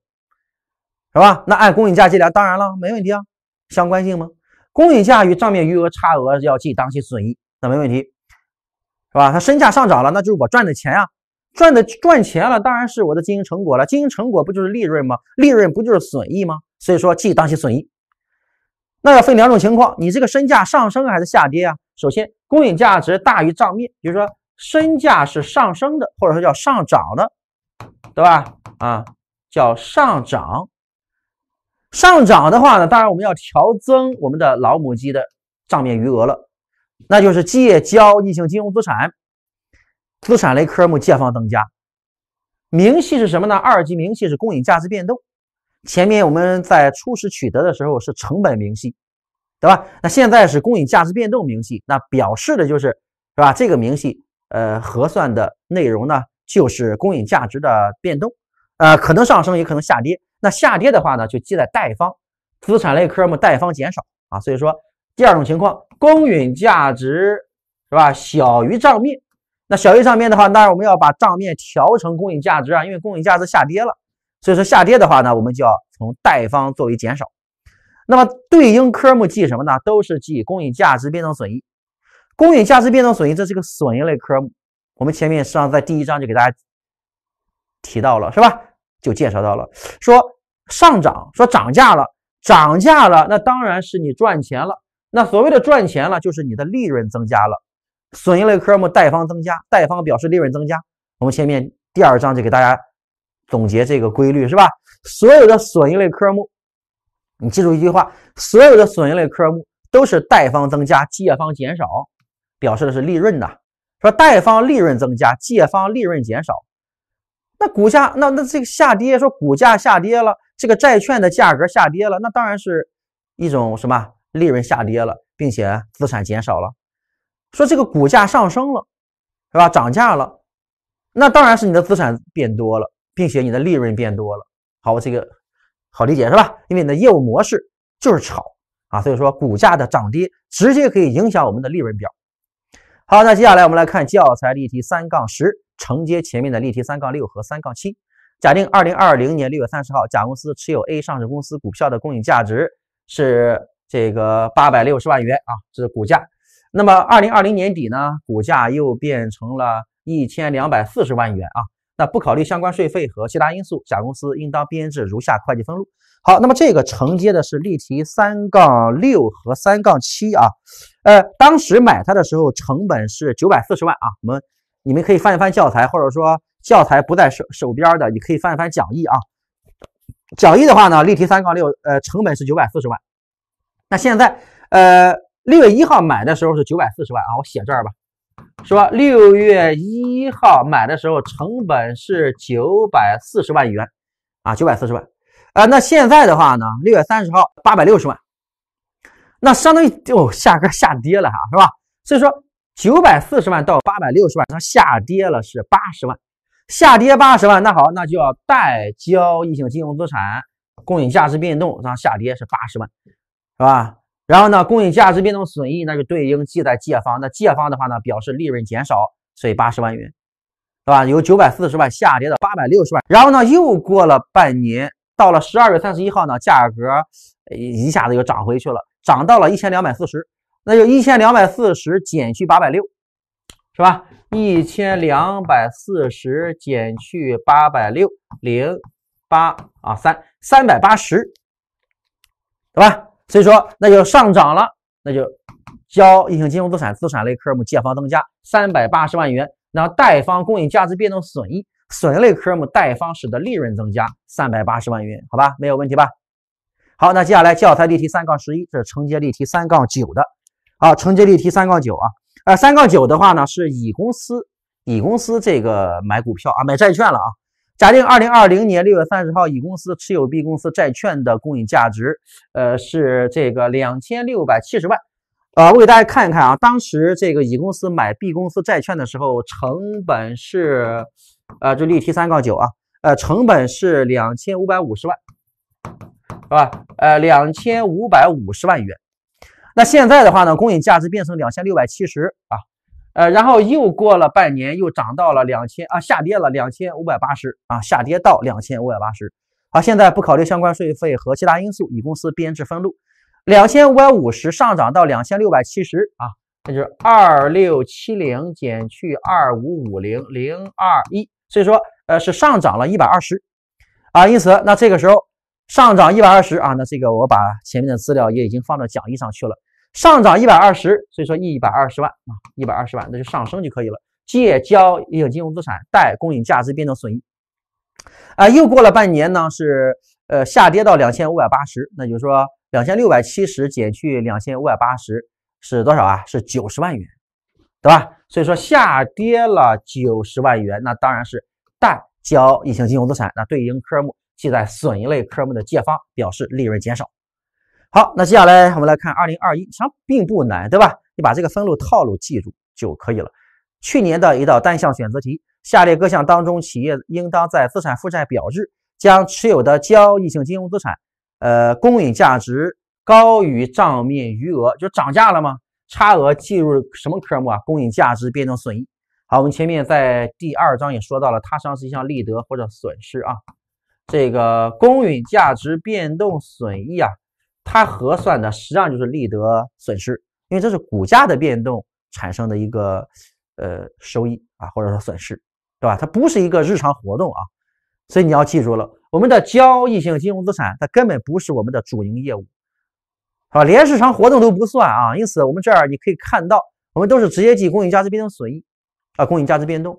是吧？那按公允价计量，当然了，没问题啊，相关性吗？公允价与账面余额差额要记当期损益，那没问题，是吧？它身价上涨了，那就是我赚的钱啊，赚的赚钱了，当然是我的经营成果了。经营成果不就是利润吗？利润不就是损益吗？所以说记当期损益。那要分两种情况，你这个身价上升还是下跌啊？首先，公允价值大于账面，比如说身价是上升的，或者说叫上涨的，对吧？啊，叫上涨。上涨的话呢，当然我们要调增我们的老母鸡的账面余额了，那就是借交异性金融资产，资产类科目借方增加，明细是什么呢？二级明细是公允价值变动。前面我们在初始取得的时候是成本明细，对吧？那现在是公允价值变动明细，那表示的就是，是吧？这个明细，呃，核算的内容呢，就是公允价值的变动，呃，可能上升也可能下跌。那下跌的话呢，就记在贷方，资产类科目贷方减少啊。所以说第二种情况，公允价值是吧，小于账面，那小于账面的话，那我们要把账面调成公允价值啊，因为公允价值下跌了。所以说下跌的话呢，我们就要从贷方作为减少。那么对应科目记什么呢？都是记公允价值变动损益。公允价值变动损益，这是个损益类科目。我们前面实际上在第一章就给大家提到了，是吧？就介绍到了，说上涨，说涨价了，涨价了，那当然是你赚钱了。那所谓的赚钱了，就是你的利润增加了。损益类科目贷方增加，贷方表示利润增加。我们前面第二章就给大家总结这个规律，是吧？所有的损益类科目，你记住一句话：所有的损益类科目都是贷方增加，借方减少，表示的是利润呐。说贷方利润增加，借方利润减少。那股价那那这个下跌，说股价下跌了，这个债券的价格下跌了，那当然是一种什么利润下跌了，并且资产减少了。说这个股价上升了，是吧？涨价了，那当然是你的资产变多了，并且你的利润变多了。好，这个好理解是吧？因为你的业务模式就是炒啊，所以说股价的涨跌直接可以影响我们的利润表。好，那接下来我们来看教材例题三杠十。承接前面的例题三杠六和三杠七，假定二零二零年六月三十号，甲公司持有 A 上市公司股票的公允价值是这个八百六十万元啊，这是股价。那么二零二零年底呢，股价又变成了一千两百四十万元啊。那不考虑相关税费和其他因素，甲公司应当编制如下会计分录。好，那么这个承接的是例题三杠六和三杠七啊。呃，当时买它的时候成本是九百四十万啊，我们。你们可以翻一翻教材，或者说教材不在手手边的，你可以翻一翻讲义啊。讲义的话呢，例题三杠六，呃，成本是九百四十万。那现在，呃，六月一号买的时候是九百四十万啊，我写这儿吧，说六月一号买的时候成本是九百四十万元啊，九百四十万。呃，那现在的话呢，六月三十号八百六十万，那相当于哦，价格下跌了哈，是吧？所以说。九百四十万到八百六十万，它下跌了是八十万，下跌八十万，那好，那就要代交易性金融资产公允价值变动，让下跌是八十万，是吧？然后呢，公允价值变动损益那就对应记在借方，那借方的话呢，表示利润减少，所以八十万元，是吧？由九百四十万下跌到八百六十万，然后呢，又过了半年，到了十二月三十一号呢，价格一一下子又涨回去了，涨到了一千两百四十。那就一千两百四十减去八百六，是吧？一千两百四十减去八百六零八啊，三三百八十，是吧？所以说那就上涨了，那就交银性金融资产资产类科目借方增加三百八十万元，然后贷方公允价值变动损益损类科目贷方使得利润增加三百八十万元，好吧？没有问题吧？好，那接下来教材例题三杠十一，这是承接例题三杠九的。啊，承接例题三杠九啊，呃，三杠九的话呢，是乙公司，乙公司这个买股票啊，买债券了啊。假定二零二零年六月三十号，乙公司持有 B 公司债券的公允价值，呃，是这个两千六百七十万，呃，我给大家看一看啊，当时这个乙公司买 B 公司债券的时候，成本是，呃，这例题三杠九啊，呃，成本是两千五百五十万，是吧？呃，两千五百五十万元。那现在的话呢，公允价值变成两千六百七十啊，呃，然后又过了半年，又涨到了两千啊，下跌了两千五百八十啊，下跌到两千五百八十。好，现在不考虑相关税费和其他因素，乙公司编制分录：两千五百五十上涨到两千六百七十啊，那就是二六七零减去二五五零零二一，所以说呃是上涨了一百二十啊。因此，那这个时候上涨一百二十啊，那这个我把前面的资料也已经放到讲义上去了。上涨一百二十，所以说一百二十万啊，一百二十万，那就上升就可以了。借：交易性金融资产，贷：公允价值变动损益。啊，又过了半年呢，是呃，下跌到两千五百八十，那就是说两千六百七十减去两千五百八十是多少啊？是九十万元，对吧？所以说下跌了九十万元，那当然是贷：交易性金融资产，那对应科目记在损益类科目的借方，表示利润减少。好，那接下来我们来看二零二一，实际上并不难，对吧？你把这个分录套路记住就可以了。去年的一道单项选择题，下列各项当中，企业应当在资产负债表日将持有的交易性金融资产，呃，公允价值高于账面余额，就涨价了吗？差额计入什么科目啊？公允价值变动损益。好，我们前面在第二章也说到了，它实际上是一项利得或者损失啊。这个公允价值变动损益啊。它核算的实际上就是利得损失，因为这是股价的变动产生的一个呃收益啊，或者说损失，对吧？它不是一个日常活动啊，所以你要记住了，我们的交易性金融资产它根本不是我们的主营业务，啊，连日常活动都不算啊。因此，我们这儿你可以看到，我们都是直接记公允价值变动损益啊，公允价值变动，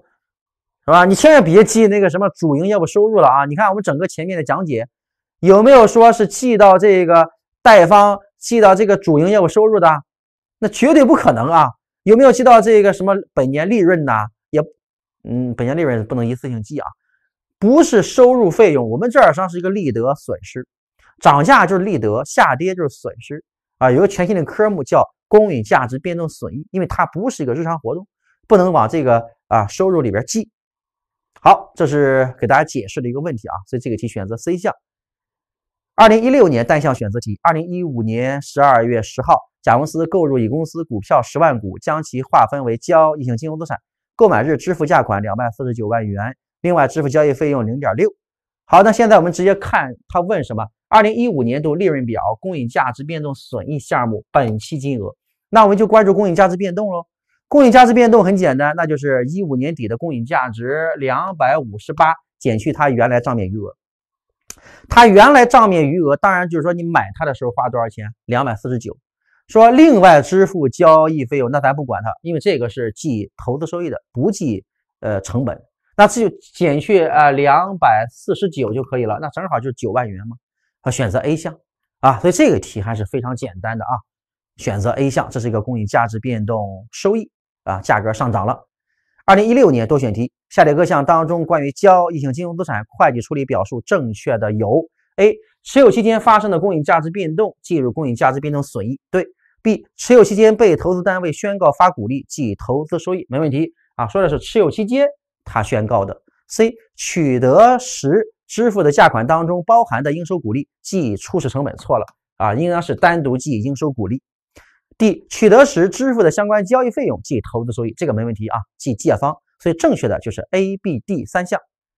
是吧？你千万别记那个什么主营业务收入了啊！你看我们整个前面的讲解有没有说是记到这个？贷方记到这个主营业务收入的，那绝对不可能啊！有没有记到这个什么本年利润呢？也，嗯，本年利润不能一次性记啊，不是收入费用，我们这儿上是一个利得损失，涨价就是利得，下跌就是损失啊。有个全新的科目叫公允价值变动损益，因为它不是一个日常活动，不能往这个啊收入里边记。好，这是给大家解释的一个问题啊，所以这个题选择 C 项。二零一六年单项选择题，二零一五年十二月十号，甲公司购入乙公司股票十万股，将其划分为交易性金融资产，购买日支付价款两百四十九万元，另外支付交易费用零点六。好，那现在我们直接看他问什么？二零一五年度利润表公允价值变动损益项目本期金额？那我们就关注公允价值变动喽。公允价值变动很简单，那就是一五年底的公允价值两百五十八减去它原来账面余额。他原来账面余额，当然就是说你买它的时候花多少钱，两百四十九。说另外支付交易费用，那咱不管它，因为这个是计投资收益的，不计呃成本。那这就减去呃两百四十九就可以了，那正好就是九万元嘛。啊，选择 A 项啊，所以这个题还是非常简单的啊。选择 A 项，这是一个公允价值变动收益啊，价格上涨了。二零一六年多选题。下列各项当中，关于交易性金融资产会计处理表述正确的有：A. 持有期间发生的公允价值变动计入公允价值变动损益；对。B. 持有期间被投资单位宣告发股利，即投资收益，没问题啊。说的是持有期间他宣告的。C. 取得时支付的价款当中包含的应收股利，即初始成本，错了啊，应当是单独计应收股利。D. 取得时支付的相关交易费用即投资收益，这个没问题啊，记借方。所以正确的就是 A、B、D 三项。